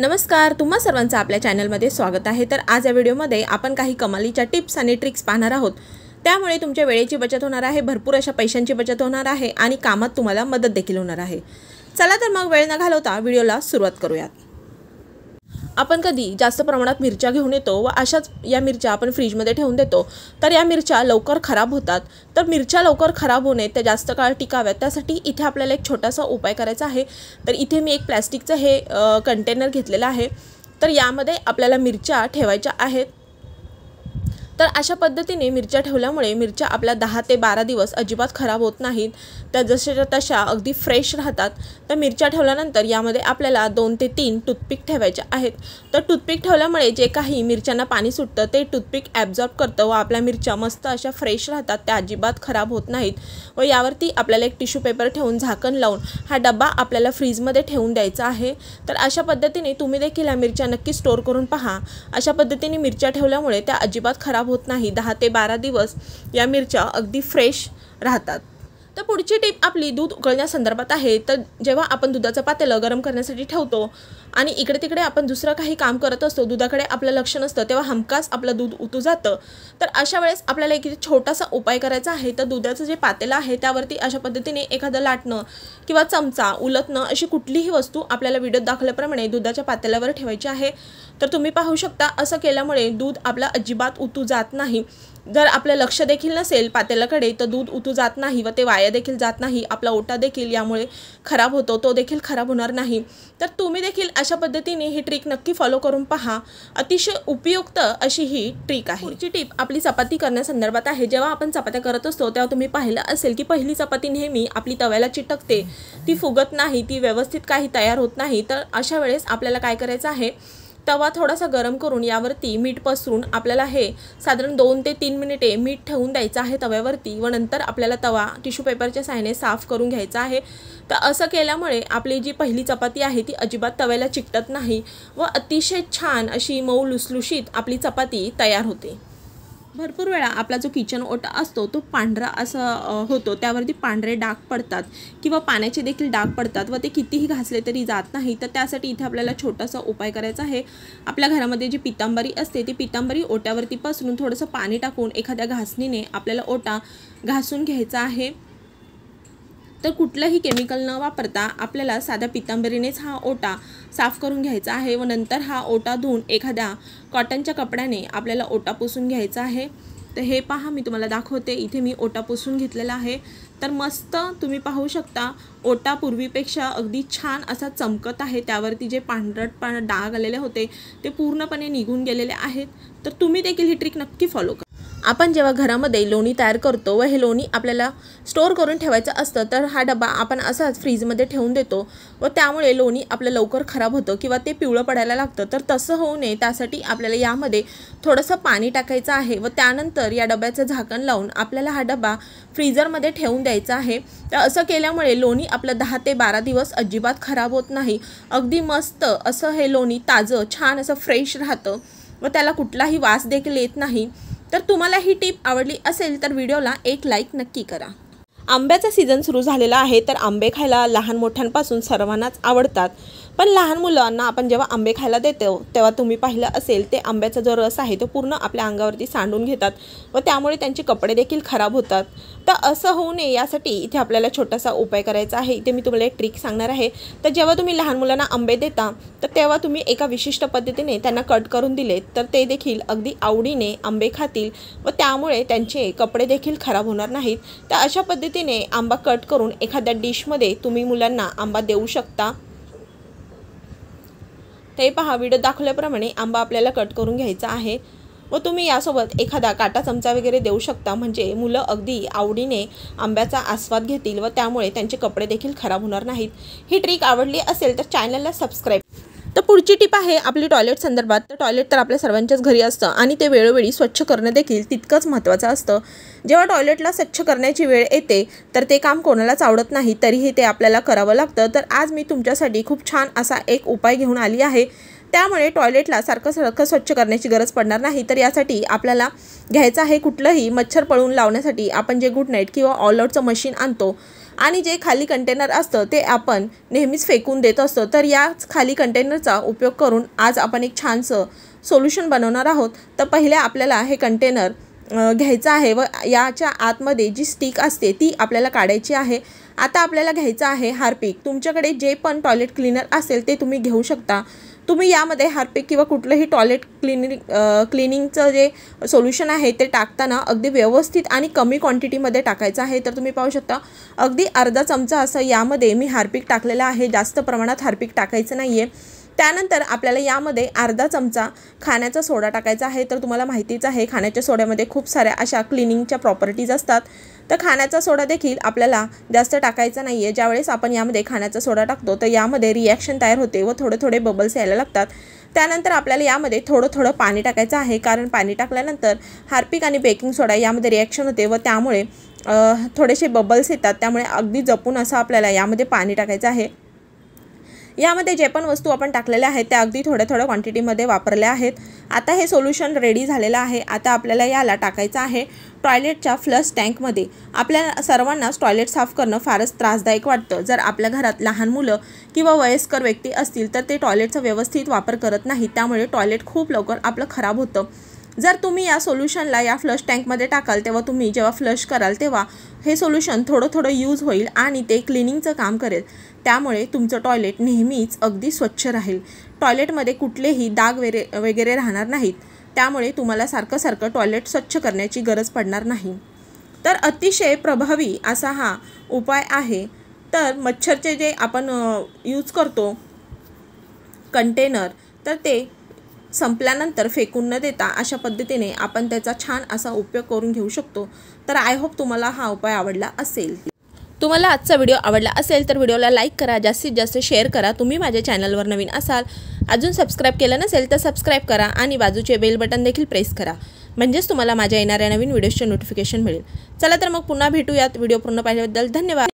नमस्कार तुम्हा सर्वांचं आपल्या चॅनलमध्ये स्वागत आहे तर आज या व्हिडिओमध्ये आपण काही कमालीच्या टिप्स आणि ट्रिक्स पाहणार आहोत त्यामुळे तुमच्या वेळेची बचत होणार आहे भरपूर अशा पैशांची बचत होणार आहे आणि कामात तुम्हाला मदत देखील होणार आहे चला तर मग वेळ न घालवता व्हिडिओला सुरुवात करूयात आपण कधी जास्त प्रमाणात मिरच्या घेऊन येतो व अशाच या मिरच्या आपण फ्रीजमध्ये ठेवून देतो तर या मिरच्या लवकर खराब होतात तर मिरच्या लवकर खराब होणे त्या जास्त काळ टिकाव्यात त्यासाठी इथे आपल्याला एक छोटासा उपाय करायचा आहे तर इथे मी एक प्लॅस्टिकचं हे कंटेनर घेतलेलं आहे तर यामध्ये आपल्याला मिरच्या ठेवायच्या आहेत तर अशा पद्धतीने मिरच्या ठेवल्यामुळे मिरच्या आपल्या दहा ते बारा दिवस अजिबात खराब होत नाहीत त्या जशाच्या तशा अगदी फ्रेश राहतात तर मिरच्या ठेवल्यानंतर यामध्ये आपल्याला दोन ते तीन टूथपिक ठेवायचे आहेत तर टूथपिक ठेवल्यामुळे जे काही मिरच्यांना पाणी सुटतं ते टूथपिक ॲब्झॉर्ब करतं व आपल्या मिरच्या मस्त अशा फ्रेश राहतात त्या अजिबात खराब होत नाहीत व यावरती आपल्याला एक टिश्यू पेपर ठेवून झाकण लावून हा डबा आपल्याला फ्रीजमध्ये ठेवून द्यायचा आहे तर अशा पद्धतीने तुम्ही देखील ह्या मिरच्या नक्की स्टोअर करून पहा अशा पद्धतीने मिरच्या ठेवल्यामुळे त्या अजिबात खराब खराब होत नाही दहा ते बारा दिवस या मिरच्या अगदी फ्रेश राहतात तर पुढची टीप आपली दूध उकळण्यासंदर्भात आहे तर जेव्हा आपण दुधाचं पातेलं गरम करण्यासाठी ठेवतो आणि इकडे तिकडे आपण दुसरं काही काम करत असतो दुधाकडे आपलं लक्ष नसतं तेव्हा हमकास आपलं दूध उतू जातं तर अशा वेळेस आपल्याला एक छोटासा उपाय करायचा आहे तर दुधाचं जे पातेलं आहे त्यावरती अशा पद्धतीने एखादं लाटणं किंवा चमचा उलटणं अशी कुठलीही वस्तू आपल्याला व्हिडिओत दाखवल्याप्रमाणे दुधाच्या पातेल्यावर ठेवायची आहे तर तुम्ही पाहू शकता असं केल्यामुळे दूध आपला अजिबात उतू जात नाही जर आपलं लक्ष देखील नसेल पातेल्याकडे तर दूध उतू जात नाही व ते वाया देखील जात नाही आपला ओटा देखील यामुळे खराब होतो तो देखील खराब होणार नाही तर तुम्ही देखील अशा पद्धतीने ही ट्रिक नक्की फॉलो करून पहा अतिशय उपयुक्त अशी ही ट्रिक आहे पुढची टीप आपली चपाती करण्यासंदर्भात आहे जेव्हा आपण चपात्या करत असतो तेव्हा तुम्ही पाहिलं असेल की पहिली चपाती नेहमी आपली तव्याला चिटकते ती फुगत नाही ती व्यवस्थित काही तयार होत नाही तर अशा वेळेस आपल्याला काय करायचं आहे तवा थोडासा गरम करून यावरती मीठ पसरून आपल्याला हे साधारण दोन ते तीन मिनिटे मीठ ठेवून द्यायचं आहे तव्यावरती व नंतर आपल्याला तवा टिश्यू पेपरच्या साह्याने साफ करून घ्यायचा आहे तर असं केल्यामुळे आपली जी पहिली चपाती आहे ती अजिबात तव्याला चिकटत नाही व अतिशय छान अशी मऊ लुसलुशीत आपली चपाती तयार होते भरपूर वेळा आपला जो किचन ओटा असतो तो पांढरा असा होतो त्यावरती पांढरे डाग पडतात किंवा पाण्याचे देखील डाग पडतात व ते कितीही घासले तरी जात नाही तर त्यासाठी इथे आपल्याला छोटासा उपाय करायचा आहे आपल्या घरामध्ये जी पितांबरी असते ती पितांबरी ओट्यावरती पसरून थोडंसं पाणी टाकून एखाद्या घासणीने आपल्याला ओटा घासून घ्यायचा आहे तर कुठलंही केमिकल न वापरता आपल्याला साध्या पितांबरीनेच हा ओटा साफ करून घ्यायचा आहे व नंतर हा ओटा धुवून एखाद्या कॉटनच्या कपड्याने आपल्याला ओटा पुसून घ्यायचा आहे तर हे पहा मी तुम्हाला दाखवते इथे मी ओटा पुसून घेतलेला आहे तर मस्त तुम्ही पाहू शकता ओटा पूर्वीपेक्षा अगदी छान असा चमकत आहे त्यावरती जे पांढरट डाग आलेले होते ते पूर्णपणे निघून गेलेले आहेत तर तुम्ही देखील ही ट्रिक नक्की फॉलो करा आपण जेव्हा घरामध्ये लोणी तयार करतो व हे लोणी आपल्याला स्टोअर करून ठेवायचं असतं तर हा डबा आपण असाच फ्रीजमध्ये ठेवून देतो व त्यामुळे लोणी आपलं लवकर खराब होतं किंवा ते पिवळं पडायला लागतं तर तसं होऊ नये त्यासाठी आपल्याला यामध्ये थोडंसं पाणी टाकायचं आहे व त्यानंतर या डब्याचं झाकण लावून आपल्याला हा डबा फ्रीजरमध्ये ठेवून द्यायचा आहे तर असं केल्यामुळे लोणी आपलं दहा ते बारा दिवस अजिबात खराब होत नाही अगदी मस्त असं हे लोणी ताजं छान असं फ्रेश राहतं व त्याला कुठलाही वास देखील येत नाही तर तुम्हाला ही टीप आवडली असेल तर व्हिडिओला एक लाईक नक्की करा आंब्याचा सीझन सुरू झालेला आहे तर आंबे खायला लहान मोठ्यांपासून सर्वांनाच आवडतात पण लहान मुलांना आपण जेव्हा आंबे खायला देतो तेव्हा तुम्ही पाहिलं असेल ते आंब्याचा जो रस आहे तो पूर्ण आपल्या अंगावरती सांडून घेतात व त्यामुळे त्यांचे कपडे देखील खराब होतात तर असं होऊ नये यासाठी इथे आपल्याला छोटासा उपाय करायचा आहे इथे मी तुम्हाला एक ट्रिक सांगणार आहे तर जेव्हा तुम्ही लहान मुलांना आंबे देता तर तेव्हा तुम्ही एका विशिष्ट पद्धतीने त्यांना कट करून दिले तर ते देखील अगदी आवडीने आंबे खातील व त्यामुळे त्यांचे कपडे देखील खराब होणार नाहीत तर अशा पद्धतीने आंबा कट करून एखाद्या डिशमध्ये तुम्ही मुलांना आंबा देऊ शकता ते पहा व्हिडिओ दाखवल्याप्रमाणे आंबा आपल्याला कट करून घ्यायचा आहे व तुम्ही यासोबत एखादा काटा चमचा वगैरे देऊ शकता म्हणजे मुलं अगदी आवडीने आंब्याचा आस्वाद घेतील व त्यामुळे त्यांचे कपडे देखील खराब होणार नाहीत ही ट्रिक आवडली असेल तर चॅनलला सबस्क्राईब तर पुढची टीप आहे आपली टॉयलेट संदर्भात तर टॉयलेट तर आपल्या सर्वांच्याच घरी असतं आणि ते वेळोवेळी स्वच्छ करणं देखील तितकंच महत्त्वाचं असतं जेव्हा टॉयलेटला स्वच्छ करण्याची वेळ येते तर ते काम कोणालाच आवडत नाही तरीही ते आपल्याला करावं लागतं तर आज मी तुमच्यासाठी खूप छान असा एक उपाय घेऊन आली आहे त्यामुळे टॉयलेटला सारखं सारखं स्वच्छ करण्याची गरज पडणार नाही तर यासाठी आपल्याला घ्यायचं आहे कुठलंही मच्छर पळून लावण्यासाठी आपण जे गुड नाईट किंवा ऑल आउटचं मशीन आणतो आणि जे खाली कंटेनर असतं ते आपण नेहमीच फेकून देत असतो तर याच खाली कंटेनरचा उपयोग करून आज आपण एक छानसं सोल्युशन बनवणार आहोत तर पहिले आपल्याला हे कंटेनर घ्यायचं आहे व याच्या आतमध्ये जी स्टिक असते ती आपल्याला काढायची आहे आता आपल्याला घ्यायचं आहे हार्पिक तुमच्याकडे जे पण टॉयलेट क्लीनर असेल ते तुम्ही घेऊ शकता तुम्ही यामध्ये हार्पिक किंवा कुठलंही टॉयलेट क्लिनिंग क्लिनिंगचं जे सोल्युशन आहे ते टाकताना अगदी व्यवस्थित आणि कमी क्वांटिटीमध्ये टाकायचं आहे तर तुम्ही पाहू शकता अगदी अर्धा चमचा असं यामध्ये मी हार्पिक टाकलेलं आहे जास्त प्रमाणात हार्पिक टाकायचं नाही आहे त्यानंतर आपल्याला यामध्ये अर्धा चमचा खाण्याचा सोडा टाकायचा आहे तर तुम्हाला माहितीच आहे खाण्याच्या सोड्यामध्ये खूप साऱ्या अशा क्लिनिंगच्या प्रॉपर्टीज असतात तर खाण्याचा सोडा देखील आपल्याला जास्त टाकायचा नाही आहे ज्यावेळेस आपण यामध्ये खाण्याचा सोडा टाकतो तर यामध्ये रिॲक्शन तयार होते व थोडे थोडे बबल्स यायला लागतात त्यानंतर आपल्याला यामध्ये थोडं थोडं पाणी टाकायचं आहे कारण पाणी टाकल्यानंतर हार्पिक आणि बेकिंग सोडा यामध्ये रिॲक्शन होते व त्यामुळे थोडेसे बबल्स येतात त्यामुळे अगदी जपून असं आपल्याला यामध्ये पाणी टाकायचं आहे यामध्ये जे पण वस्तू आपण टाकलेल्या आहेत त्या अगदी थोड्या थोड्या क्वांटिटीमध्ये वापरल्या आहेत आता हे सोल्युशन रेडी झालेलं आहे आता आपल्याला याला टाकायचं आहे टॉयलेटच्या फ्लश टँकमध्ये आपल्या सर्वांनाच टॉयलेट साफ करणं फारच त्रासदायक वाटतं जर आपल्या घरात लहान मुलं किंवा वयस्कर व्यक्ती असतील तर ते टॉयलेटचा व्यवस्थित वापर करत नाही त्यामुळे टॉयलेट खूप लवकर आपलं खराब होतं जर तुम्ही या सोल्युशनला या फ्लश टँकमध्ये टाकाल तेव्हा तुम्ही जेव्हा फ्लश कराल तेव्हा हे सोल्युशन थोडं थोडं यूज होईल आणि ते क्लिनिंगचं काम करेल त्यामुळे तुमचं टॉयलेट नेहमीच अगदी स्वच्छ राहील टॉयलेटमध्ये कुठलेही दाग वेरे वगैरे राहणार नाहीत त्यामुळे तुम्हाला सारखं सारखं टॉयलेट स्वच्छ करण्याची गरज पडणार नाही तर अतिशय प्रभावी असा हा उपाय आहे तर मच्छरचे जे आपण यूज करतो कंटेनर तर ते संपल्यानंतर फेकून न देता अशा पद्धतीने आपण त्याचा छान असा उपयोग करून घेऊ शकतो तर आय होप तुम्हाला हा उपाय आवडला असेल तुम्हाला आजचा व्हिडिओ आवडला असेल तर व्हिडिओला लाईक करा जास्तीत जास्त शेअर करा तुम्ही माझ्या चॅनलवर नवीन असाल अजून सबस्क्राईब केलं नसेल तर सबस्क्राईब करा आणि बाजूचे बेल बटन देखील प्रेस करा म्हणजेच तुम्हाला माझ्या येणाऱ्या नवीन व्हिडिओचे नोटिफिकेशन मिळेल चला तर मग पुन्हा भेटूयात व्हिडिओ पूर्ण पाहिल्याबद्दल धन्यवाद